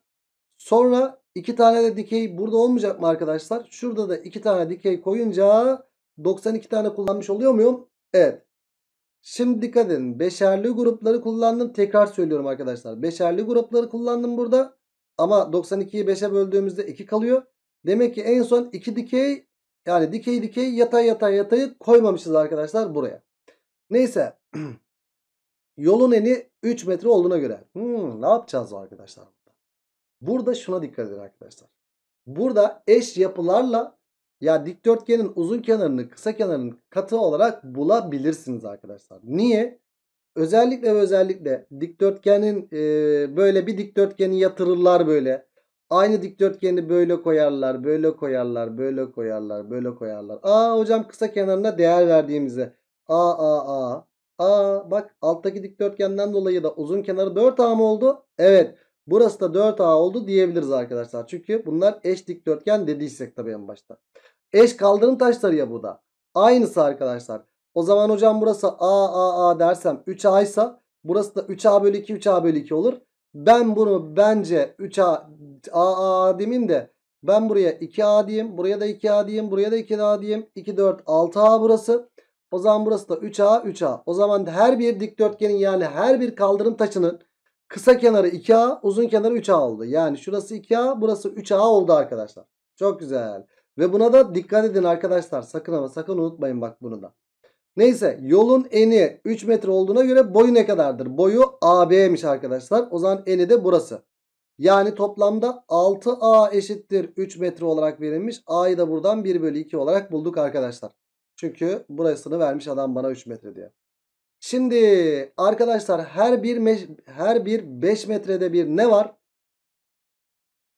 Sonra iki tane de dikey burada olmayacak mı arkadaşlar? Şurada da iki tane dikey koyunca 92 tane kullanmış oluyor muyum? Evet. Şimdi dikkat edin. Beşerli grupları kullandım. Tekrar söylüyorum arkadaşlar. Beşerli grupları kullandım burada. Ama 92'yi 5'e böldüğümüzde 2 kalıyor. Demek ki en son 2 dikey yani dikey dikey yatay yatay yatayı koymamışız arkadaşlar buraya. Neyse. (clears throat) Yolun eni 3 metre olduğuna göre. Hmm, ne yapacağız arkadaşlar? Burada şuna dikkat edin arkadaşlar. Burada eş yapılarla ya dikdörtgenin uzun kenarını kısa kenarını katı olarak bulabilirsiniz arkadaşlar. Niye? Özellikle ve özellikle dikdörtgenin e, böyle bir dikdörtgeni yatırırlar böyle. Aynı dikdörtgeni böyle koyarlar, böyle koyarlar, böyle koyarlar, böyle koyarlar. Aa hocam kısa kenarına değer verdiğimize. A A A. A bak alttaki dikdörtgenden dolayı da uzun kenarı 4A mı oldu? Evet. Burası da 4A oldu diyebiliriz arkadaşlar. Çünkü bunlar eş dikdörtgen dediysek tabii en başta. Eş kaldırım taşları ya bu da. Aynısı arkadaşlar. O zaman hocam burası A A A dersem 3A ise burası da 3A bölü 2 3A bölü 2 olur. Ben bunu bence 3A a a demin de ben buraya 2A diyeyim. Buraya da 2A diyeyim. Buraya da 2A diyeyim. 2, 4, 6A burası. O zaman burası da 3A, 3A. O zaman her bir dikdörtgenin yani her bir kaldırım taşının kısa kenarı 2A, uzun kenarı 3A oldu. Yani şurası 2A, burası 3A oldu arkadaşlar. Çok güzel. Ve buna da dikkat edin arkadaşlar. Sakın ama sakın unutmayın bak bunu da. Neyse yolun eni 3 metre olduğuna göre boyu ne kadardır? Boyu AB'ymiş arkadaşlar. O zaman eni de burası. Yani toplamda 6A eşittir 3 metre olarak verilmiş. A'yı da buradan 1 bölü 2 olarak bulduk arkadaşlar. Çünkü burasını vermiş adam bana 3 metre diye. Şimdi arkadaşlar her bir her bir 5 metrede bir ne var?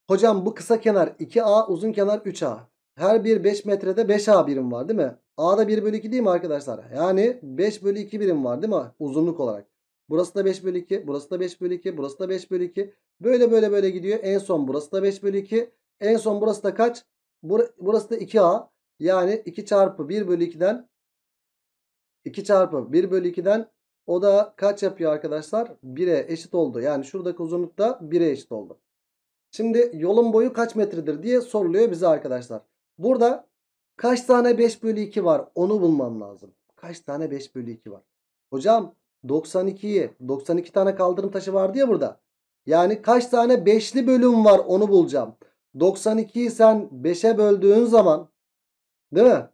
Hocam bu kısa kenar 2A uzun kenar 3A. Her bir 5 metrede 5A birim var değil mi? A'da 1 bölü 2 değil mi arkadaşlar? Yani 5 bölü 2 birim var değil mi? Uzunluk olarak. Burası da 5 bölü 2. Burası da 5 bölü 2. Burası da 5 bölü 2. Böyle böyle böyle gidiyor. En son burası da 5 bölü 2. En son burası da kaç? Bur burası da 2A. Yani 2 çarpı 1 bölü 2'den 2 çarpı 1 bölü 2'den o da kaç yapıyor arkadaşlar? 1'e eşit oldu. Yani şuradaki uzunluk da 1'e eşit oldu. Şimdi yolun boyu kaç metredir diye soruluyor bize arkadaşlar. Burada Kaç tane 5 bölü 2 var? Onu bulmam lazım. Kaç tane 5 bölü 2 var? Hocam 92'yi 92 tane kaldırım taşı vardı ya burada. Yani kaç tane 5'li bölüm var onu bulacağım. 92'yi sen 5'e böldüğün zaman değil mi?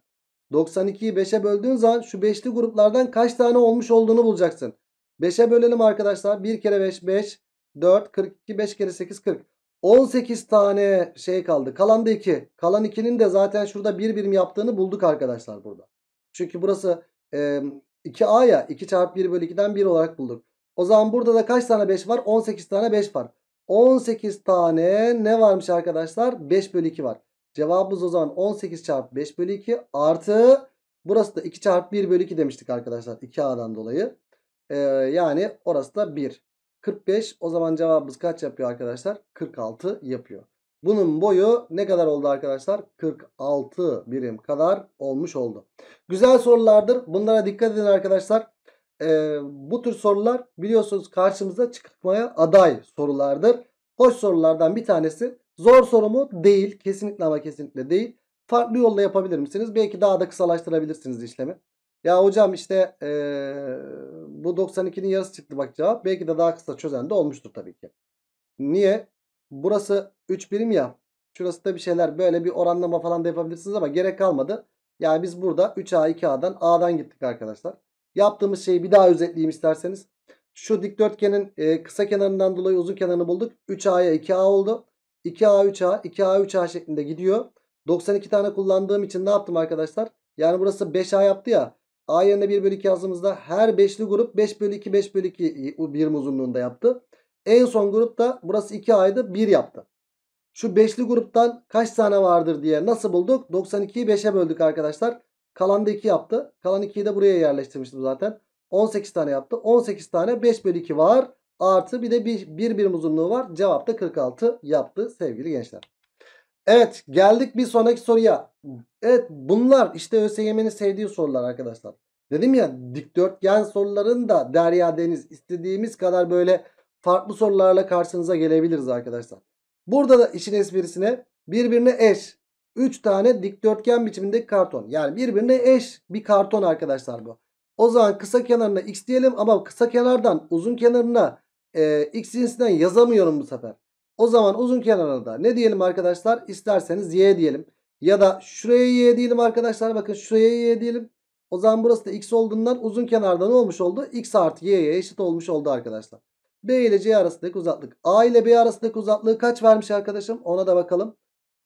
92'yi 5'e böldüğün zaman şu 5'li gruplardan kaç tane olmuş olduğunu bulacaksın. 5'e bölelim arkadaşlar. 1 kere 5 5 4 42 5 kere 8 40. 18 tane şey kaldı. Kalan da 2. Kalan 2'nin de zaten şurada bir birim yaptığını bulduk arkadaşlar burada. Çünkü burası e, 2A ya 2 çarpı 1 bölü 2'den 1 olarak bulduk. O zaman burada da kaç tane 5 var? 18 tane 5 var. 18 tane ne varmış arkadaşlar? 5 bölü 2 var. Cevabımız o zaman 18 çarpı 5 bölü 2 artı burası da 2 çarpı 1 bölü 2 demiştik arkadaşlar 2A'dan dolayı. Ee, yani orası da 1. 45 o zaman cevabımız kaç yapıyor arkadaşlar? 46 yapıyor. Bunun boyu ne kadar oldu arkadaşlar? 46 birim kadar olmuş oldu. Güzel sorulardır. Bunlara dikkat edin arkadaşlar. Ee, bu tür sorular biliyorsunuz karşımıza çıkmaya aday sorulardır. Hoş sorulardan bir tanesi. Zor soru mu? Değil. Kesinlikle ama kesinlikle değil. Farklı yolla yapabilir misiniz? Belki daha da kısalaştırabilirsiniz işlemi. Ya hocam işte ee, bu 92'nin yarısı çıktı bak cevap. Belki de daha kısa çözen de olmuştur tabii ki. Niye? Burası 3 birim ya. Şurası da bir şeyler böyle bir oranlama falan da yapabilirsiniz ama gerek kalmadı. Yani biz burada 3A 2A'dan A'dan gittik arkadaşlar. Yaptığımız şeyi bir daha özetleyeyim isterseniz. Şu dikdörtgenin e, kısa kenarından dolayı uzun kenarını bulduk. 3A'ya 2A oldu. 2A 3A 2A 3A şeklinde gidiyor. 92 tane kullandığım için ne yaptım arkadaşlar? Yani burası 5A yaptı ya. A yerine 1 bölü 2 yazdığımızda her beşli grup 5 bölü 2 5 bölü 2 birim uzunluğunda yaptı. En son grupta burası 2A'ydı 1 yaptı. Şu beşli gruptan kaç tane vardır diye nasıl bulduk? 92'yi 5'e böldük arkadaşlar. Kalan da 2 yaptı. Kalan 2'yi de buraya yerleştirmiştim zaten. 18 tane yaptı. 18 tane 5 bölü 2 var. Artı bir de 1 bir, birim uzunluğu var. Cevap da 46 yaptı sevgili gençler. Evet geldik bir sonraki soruya. Evet bunlar işte ÖSYM'nin sevdiği sorular arkadaşlar. Dedim ya dikdörtgen soruların da derya deniz istediğimiz kadar böyle farklı sorularla karşınıza gelebiliriz arkadaşlar. Burada da işin esprisine birbirine eş 3 tane dikdörtgen biçimindeki karton. Yani birbirine eş bir karton arkadaşlar bu. O zaman kısa kenarına x diyelim ama kısa kenardan uzun kenarına e, x cinsinden yazamıyorum bu sefer. O zaman uzun kenarında ne diyelim arkadaşlar? İsterseniz y diyelim. Ya da şuraya y diyelim arkadaşlar. Bakın şuraya y diyelim. O zaman burası da x olduğundan uzun kenarda ne olmuş oldu? x artı y'ye eşit olmuş oldu arkadaşlar. B ile C arasındaki uzaklık. A ile B arasındaki uzaklığı kaç vermiş arkadaşım? Ona da bakalım.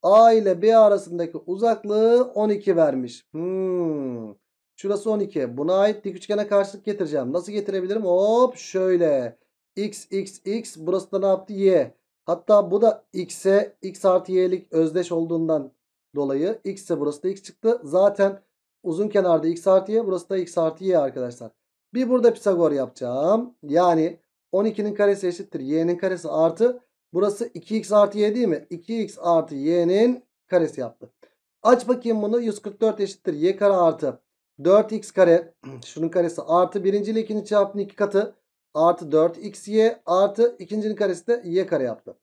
A ile B arasındaki uzaklığı 12 vermiş. Hmm. Şurası 12. Buna ait dik üçgene karşılık getireceğim. Nasıl getirebilirim? Hop şöyle. X, X, X. Burası da ne yaptı? Y. Hatta bu da x'e x artı y'lik özdeş olduğundan dolayı x ise burası da x çıktı. Zaten uzun kenarda x artı y burası da x artı y arkadaşlar. Bir burada Pisagor yapacağım. Yani 12'nin karesi eşittir y'nin karesi artı burası 2x artı y değil mi? 2x artı y'nin karesi yaptı. Aç bakayım bunu 144 eşittir y kare artı 4x kare (clears throat) şunun karesi artı birinci ile ikinci çarpının iki katı artı 4xy artı ikincinin karesi de y kare yaptı.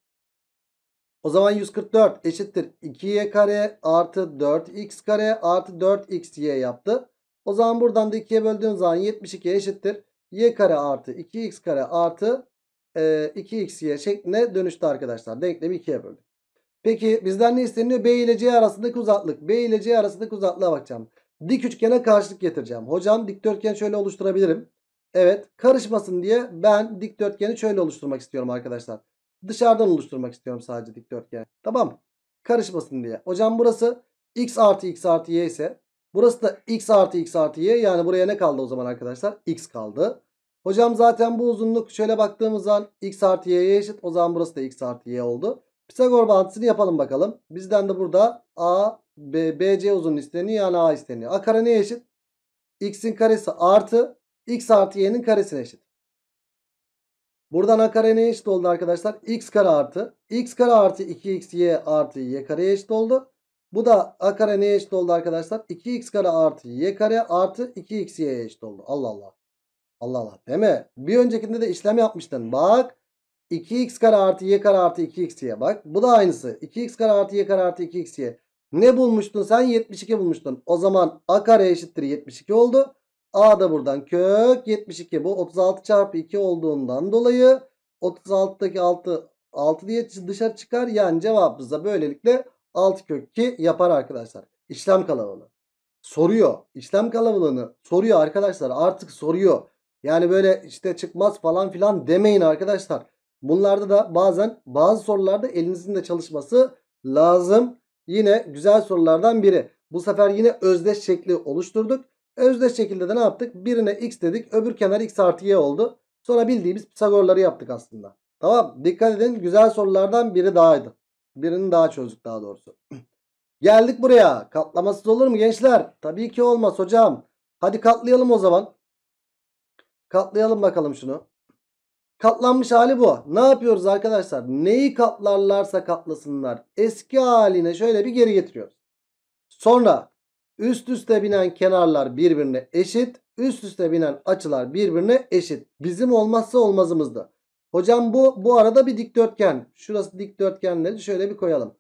O zaman 144 eşittir 2y kare artı 4x kare artı 4xy yaptı. O zaman buradan da 2'ye böldüğüm zaman 72 eşittir. y kare artı 2x kare artı e, 2xy şekline dönüştü arkadaşlar. Denklemi 2'ye böldük. Peki bizden ne isteniyor? B ile C arasındaki uzaklık. B ile C arasındaki uzaklığa bakacağım. Dik üçgene karşılık getireceğim. Hocam dikdörtgen şöyle oluşturabilirim. Evet karışmasın diye ben dikdörtgeni şöyle oluşturmak istiyorum arkadaşlar. Dışarıdan oluşturmak istiyorum sadece dikdörtgeni. Tamam Karışmasın diye. Hocam burası x artı x artı y ise burası da x artı x artı y. Yani buraya ne kaldı o zaman arkadaşlar? x kaldı. Hocam zaten bu uzunluk şöyle baktığımız zaman x artı y'ye eşit. O zaman burası da x artı y oldu. Pisagor bağıntısını yapalım bakalım. Bizden de burada a, b, bc uzunluğu isteniyor yani a isteniyor. a kare neye eşit? x'in karesi artı x artı y'nin karesine eşit. Buradan a kare neye eşit oldu arkadaşlar? x kare artı. x kare artı 2xy artı y kareye eşit oldu. Bu da a kare neye eşit oldu arkadaşlar? 2x kare artı y kare artı 2xy'ye eşit oldu. Allah Allah. Allah Allah deme. Bir öncekinde de işlem yapmıştın. Bak 2x kare artı y kare artı 2xy bak. Bu da aynısı. 2x kare artı y kare artı 2xy. Ne bulmuştun sen? 72 bulmuştun. O zaman a kare eşittir 72 oldu. A da buradan kök 72. Bu 36 çarpı 2 olduğundan dolayı 36'daki 6 6 diye dışarı çıkar. Yani cevabımız da böylelikle 6 kök 2 yapar arkadaşlar. İşlem kalabalığı. Soruyor. işlem kalabalığını soruyor arkadaşlar. Artık soruyor. Yani böyle işte çıkmaz falan filan demeyin arkadaşlar. Bunlarda da bazen bazı sorularda elinizin de çalışması lazım. Yine güzel sorulardan biri. Bu sefer yine özdeş şekli oluşturduk. Özdeş şekilde de ne yaptık? Birine x dedik. Öbür kenar x artı y oldu. Sonra bildiğimiz Pisagorları yaptık aslında. Tamam. Dikkat edin. Güzel sorulardan biri dahaydı. Birini daha çözdük daha doğrusu. (clears throat) Geldik buraya. Katlamasız olur mu gençler? Tabii ki olmaz hocam. Hadi katlayalım o zaman. Katlayalım bakalım şunu. Katlanmış hali bu. Ne yapıyoruz arkadaşlar? Neyi katlarlarsa katlasınlar. Eski haline şöyle bir geri getiriyoruz. Sonra Üst üste binen kenarlar birbirine eşit. Üst üste binen açılar birbirine eşit. Bizim olmazsa olmazımızdı. Hocam bu bu arada bir dikdörtgen. Şurası dikdörtgenleri şöyle bir koyalım.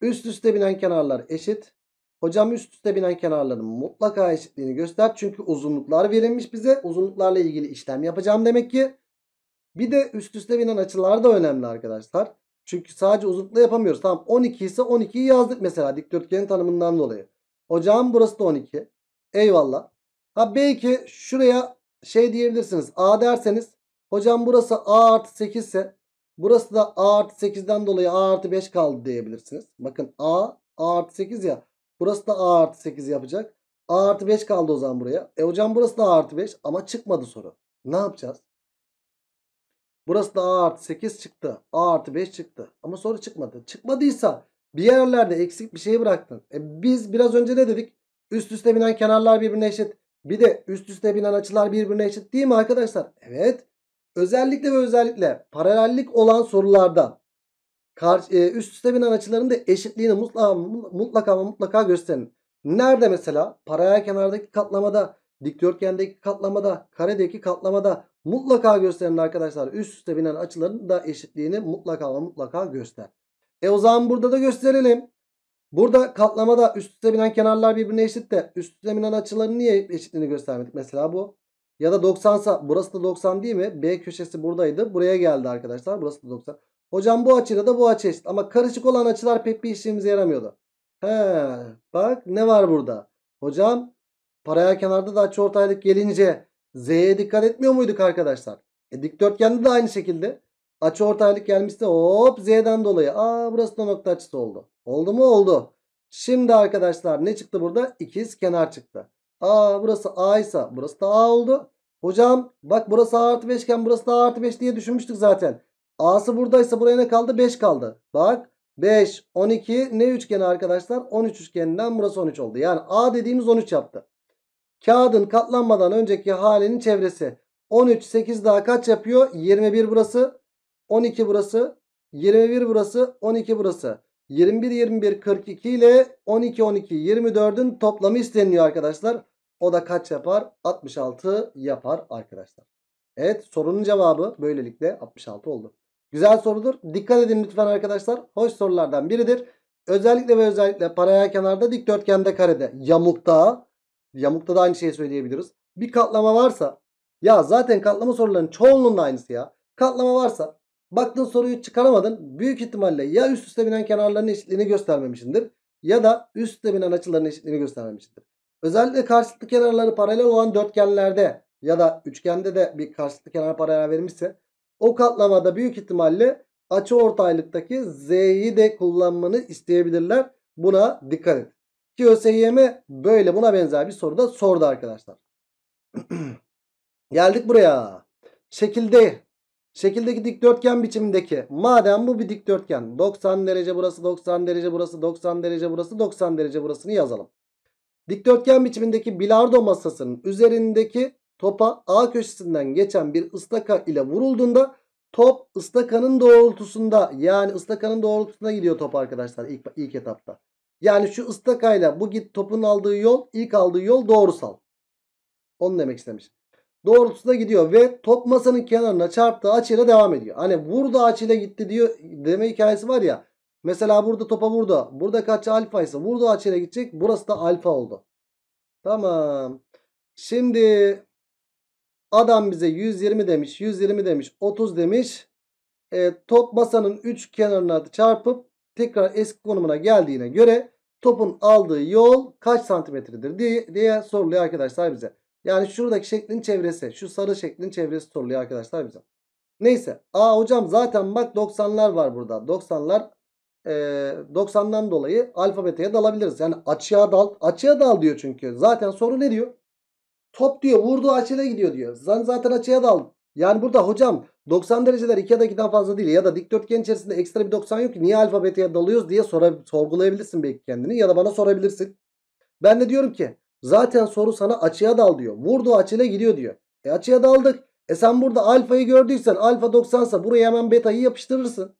Üst üste binen kenarlar eşit. Hocam üst üste binen kenarların mutlaka eşitliğini göster. Çünkü uzunluklar verilmiş bize. Uzunluklarla ilgili işlem yapacağım demek ki. Bir de üst üste binen açılar da önemli arkadaşlar. Çünkü sadece uzunlukla yapamıyoruz. Tamam 12 ise 12'yi yazdık mesela dikdörtgenin tanımından dolayı. Ocağın burası da 12. Eyvallah. Ha belki şuraya şey diyebilirsiniz. A derseniz hocam burası A artı 8 ise burası da A artı 8'den dolayı A artı 5 kaldı diyebilirsiniz. Bakın A, A artı 8 ya. Burası da A artı 8 yapacak. A artı 5 kaldı o zaman buraya. E hocam burası da A artı 5 ama çıkmadı soru. Ne yapacağız? Burası da A artı 8 çıktı. A artı 5 çıktı. Ama soru çıkmadı. Çıkmadıysa bir yerlerde eksik bir şey bıraktın. E biz biraz önce ne dedik? Üst üste binen kenarlar birbirine eşit. Bir de üst üste binen açılar birbirine eşit değil mi arkadaşlar? Evet. Özellikle ve özellikle paralellik olan sorularda e, üst üste binen açıların da eşitliğini mutlaka mutlaka mutlaka gösterin. Nerede mesela? Paralel kenardaki katlamada, dikdörtgendeki katlamada, karedeki katlamada mutlaka gösterin arkadaşlar. Üst üste binen açıların da eşitliğini mutlaka mutlaka göster. E o zaman burada da gösterelim. Burada katlamada üst üste binen kenarlar birbirine eşit de üst üste binen açıların niye eşitliğini göstermedik? Mesela bu. Ya da 90 sa burası da 90 değil mi? B köşesi buradaydı. Buraya geldi arkadaşlar. Burası da 90. Hocam bu açıyla da bu açı eşit. Ama karışık olan açılar pek bir işimize yaramıyordu. He bak ne var burada? Hocam paraya kenarda da açı ortaylık gelince Z'ye dikkat etmiyor muyduk arkadaşlar? E, dikdörtgende de aynı şekilde. Açı ortaylık gelmişse hop Z'den dolayı. Aa burası da nokta açısı oldu. Oldu mu? Oldu. Şimdi arkadaşlar ne çıktı burada? İkiz kenar çıktı. Aa burası A ise burası da A oldu. Hocam bak burası A artı 5 iken burası da A artı 5 diye düşünmüştük zaten. A'sı buradaysa buraya ne kaldı? 5 kaldı. Bak 5, 12 ne üçgeni arkadaşlar? 13 üçgeninden burası 13 oldu. Yani A dediğimiz 13 yaptı. Kağıdın katlanmadan önceki halinin çevresi. 13, 8 daha kaç yapıyor? 21 burası. 12 burası. 21 burası. 12 burası. 21 21 42 ile 12 12 24'ün toplamı isteniyor arkadaşlar. O da kaç yapar? 66 yapar arkadaşlar. Evet sorunun cevabı böylelikle 66 oldu. Güzel sorudur. Dikkat edin lütfen arkadaşlar. Hoş sorulardan biridir. Özellikle ve özellikle paraya kenarda dikdörtgende karede yamukta yamukta da aynı şeyi söyleyebiliriz. Bir katlama varsa ya zaten katlama sorularının çoğunluğunda aynısı ya. Katlama varsa Baktın soruyu çıkaramadın. Büyük ihtimalle ya üst üste binen kenarların eşitliğini göstermemişsindir. Ya da üst üste binen açıların eşitliğini göstermemişsindir. Özellikle karşılıklı kenarları paralel olan dörtgenlerde ya da üçgende de bir karşılıklı kenar paralel verilmişse o katlamada büyük ihtimalle açı ortaylıktaki z'yi de kullanmanı isteyebilirler. Buna dikkat et. Ki ÖSYM böyle buna benzer bir soruda sordu arkadaşlar. (clears throat) Geldik buraya. Şekilde Şekildeki dikdörtgen biçimindeki madem bu bir dikdörtgen 90 derece burası 90 derece burası 90 derece burası 90 derece burasını yazalım. Dikdörtgen biçimindeki bilardo masasının üzerindeki topa A köşesinden geçen bir ıstaka ile vurulduğunda top ıstakanın doğrultusunda yani ıstakanın doğrultusunda gidiyor top arkadaşlar ilk, ilk etapta. Yani şu ıstakayla bu git topun aldığı yol ilk aldığı yol doğrusal. Onu demek istemişim doğrultusunda gidiyor ve top masanın kenarına çarptığı açıyla devam ediyor. Hani burada açıyla gitti diyor deme hikayesi var ya. Mesela burada topa burada. Burada kaç alfa ise burada açıyla gidecek. Burası da alfa oldu. Tamam. Şimdi adam bize 120 demiş, 120 demiş, 30 demiş. E, top masanın 3 kenarına çarpıp tekrar eski konumuna geldiğine göre topun aldığı yol kaç santimetredir diye, diye soruluyor arkadaşlar bize. Yani şuradaki şeklin çevresi. Şu sarı şeklin çevresi soruluyor arkadaşlar bize. Neyse. Aa hocam zaten bak 90'lar var burada. 90'lar e, 90'dan dolayı alfabeteye dalabiliriz. Yani açığa dal. Açığa dal diyor çünkü. Zaten soru ne diyor? Top diyor vurduğu açıyla gidiyor diyor. zaten açığa dal. Yani burada hocam 90 dereceler 2 ya da 2'den fazla değil ya da dikdörtgen içerisinde ekstra bir 90 yok ki niye alfabeteye dalıyoruz diye sor sorgulayabilirsin belki kendini ya da bana sorabilirsin. Ben de diyorum ki Zaten soru sana açıya dal diyor. Vurduğu açıyla gidiyor diyor. E açıya daldık. E sen burada alfayı gördüysen alfa 90 sa buraya hemen betayı yapıştırırsın.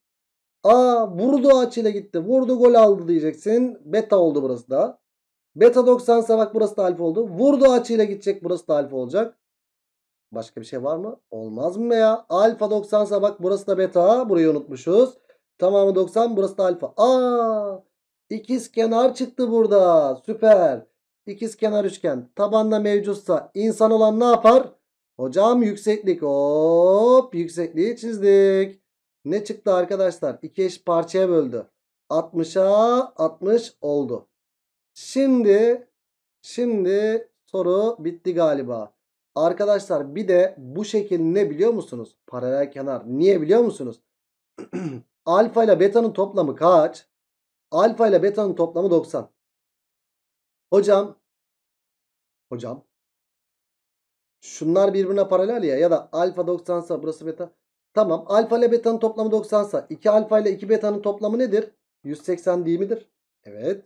Aa vurdu açıyla gitti. Vurdu gol aldı diyeceksin. Beta oldu burası da. Beta 90 sa bak burası da alfa oldu. Vurdu açıyla gidecek burası da alfa olacak. Başka bir şey var mı? Olmaz mı ya? Alfa 90 sa bak burası da beta. Burayı unutmuşuz. Tamamı 90 burası da alfa. Aa ikiz kenar çıktı burada. Süper. İkiz kenar üçgen tabanda mevcutsa insan olan ne yapar? Hocam yükseklik. Hop yüksekliği çizdik. Ne çıktı arkadaşlar? İki eş parçaya böldü. 60'a 60 oldu. Şimdi şimdi soru bitti galiba. Arkadaşlar bir de bu şekil ne biliyor musunuz? Paralel kenar. Niye biliyor musunuz? (clears throat) Alfa ile beta'nın toplamı kaç? Alfa ile beta'nın toplamı 90. Hocam hocam şunlar birbirine paralel ya ya da alfa 90 ise burası beta. Tamam alfa ile betanın toplamı 90 ise 2 alfa ile 2 betanın toplamı nedir? 180 değil midir? Evet.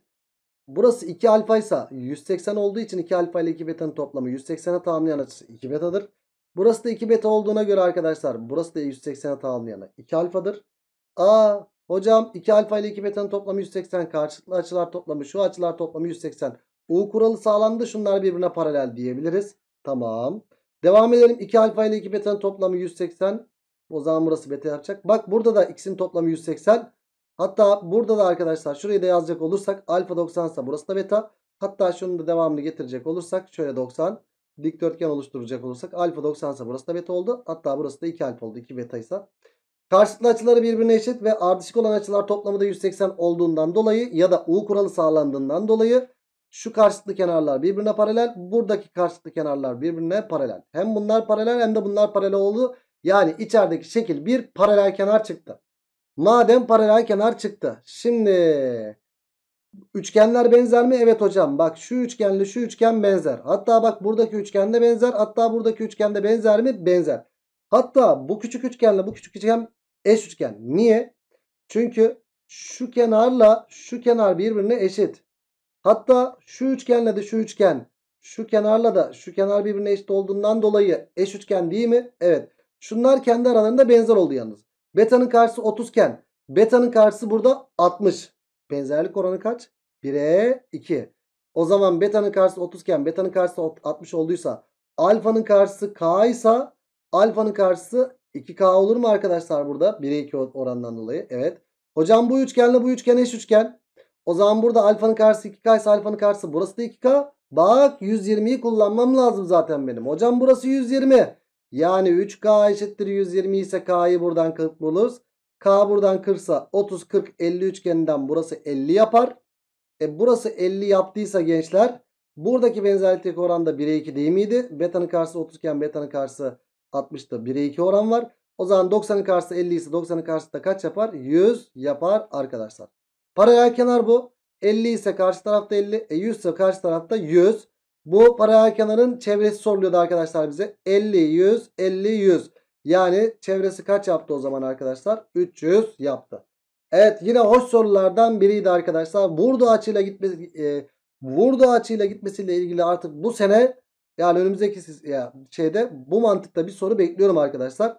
Burası 2 alfa ise 180 olduğu için 2 alfa ile 2 betanın toplamı 180'e tamamlayan açısı 2 betadır. Burası da 2 beta olduğuna göre arkadaşlar burası da 180'e tamamlayan 2 alfadır. Aa hocam 2 alfa ile 2 betanın toplamı 180 karşılıklı açılar toplamı şu açılar toplamı 180. U kuralı sağlandı. Şunlar birbirine paralel diyebiliriz. Tamam. Devam edelim. 2 alfa ile 2 beta'nın toplamı 180. O zaman burası beta yapacak. Bak burada da x'in toplamı 180. Hatta burada da arkadaşlar şurayı da yazacak olursak alfa 90 ise burası da beta. Hatta şunun da devamını getirecek olursak şöyle 90 dikdörtgen oluşturacak olursak alfa 90 ise burası da beta oldu. Hatta burası da 2 alfa oldu 2 beta ise. Karşılıklı açıları birbirine eşit ve ardışık olan açılar toplamı da 180 olduğundan dolayı ya da U kuralı sağlandığından dolayı şu karşılıklı kenarlar birbirine paralel. Buradaki karşılıklı kenarlar birbirine paralel. Hem bunlar paralel hem de bunlar paralel oldu. Yani içerideki şekil bir paralel kenar çıktı. Madem paralel kenar çıktı. Şimdi üçgenler benzer mi? Evet hocam. Bak şu üçgenle şu üçgen benzer. Hatta bak buradaki üçgen de benzer. Hatta buradaki üçgen de benzer mi? Benzer. Hatta bu küçük üçgenle bu küçük üçgen eş üçgen. Niye? Çünkü şu kenarla şu kenar birbirine eşit. Hatta şu üçgenle de şu üçgen şu kenarla da şu kenar birbirine eşit olduğundan dolayı eş üçgen değil mi? Evet. Şunlar kendi aralarında benzer oldu yalnız. Beta'nın karşısı 30 iken beta'nın karşısı burada 60. Benzerlik oranı kaç? 1'e 2. O zaman beta'nın karşısı 30 iken beta'nın karşısı 60 olduysa alfa'nın karşısı k ise alfa'nın karşısı 2k olur mu arkadaşlar burada? 1'e 2 oranından dolayı. Evet. Hocam bu üçgenle bu üçgen eş üçgen. O zaman burada alfanın karşısı 2K ise alfanın karşısı burası da 2K. Bak 120'yi kullanmam lazım zaten benim. Hocam burası 120. Yani 3K eşittir 120 ise K'yı buradan 40 buluruz. K buradan 40 ise 30, 40, 50 üçgeninden burası 50 yapar. E burası 50 yaptıysa gençler buradaki benzerlik oran da 1'e 2 değil miydi? Beta'nın karşısı 30 iken beta'nın karşısı 60'ta 1'e 2 oran var. O zaman 90'ın karşısı 50 ise 90'ın karşısı da kaç yapar? 100 yapar arkadaşlar. Paralel kenar bu. 50 ise karşı tarafta 50. E 100 ise karşı tarafta 100. Bu paralel kenarın çevresi soruluyordu arkadaşlar bize. 50, 100, 50, 100. Yani çevresi kaç yaptı o zaman arkadaşlar? 300 yaptı. Evet yine hoş sorulardan biriydi arkadaşlar. Vurdu açıyla gitmesi e, vurdu açıyla gitmesiyle ilgili artık bu sene yani önümüzdeki ya, şeyde bu mantıkta bir soru bekliyorum arkadaşlar.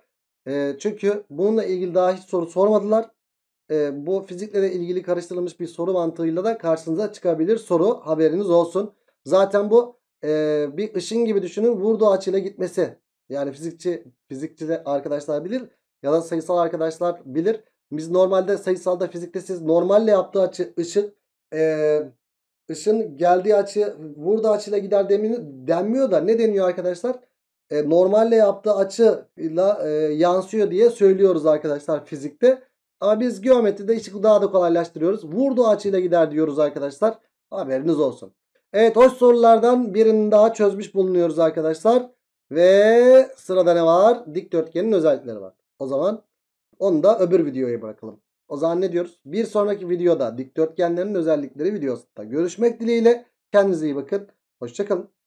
E, çünkü bununla ilgili daha hiç soru sormadılar e, bu fizikle de ilgili karıştırılmış bir soru mantığıyla da karşınıza çıkabilir soru haberiniz olsun. Zaten bu e, bir ışın gibi düşünün vurduğu açıyla gitmesi. Yani fizikçi fizikçi de arkadaşlar bilir ya da sayısal arkadaşlar bilir. Biz normalde sayısalda fizikte siz normalle yaptığı açı ışın e, ışın geldiği açı vurduğu açıyla gider demini denmiyor da ne deniyor arkadaşlar? E, normalle yaptığı açıyla e, yansıyor diye söylüyoruz arkadaşlar fizikte. Ama biz geometride işi daha da kolaylaştırıyoruz. Vurduğu açıyla gider diyoruz arkadaşlar. Haberiniz olsun. Evet hoş sorulardan birini daha çözmüş bulunuyoruz arkadaşlar. Ve sırada ne var? Dikdörtgenin özellikleri var. O zaman onu da öbür videoya bırakalım. O zaman ne diyoruz? Bir sonraki videoda dikdörtgenlerin özellikleri videosunda görüşmek dileğiyle. Kendinize iyi bakın. Hoşçakalın.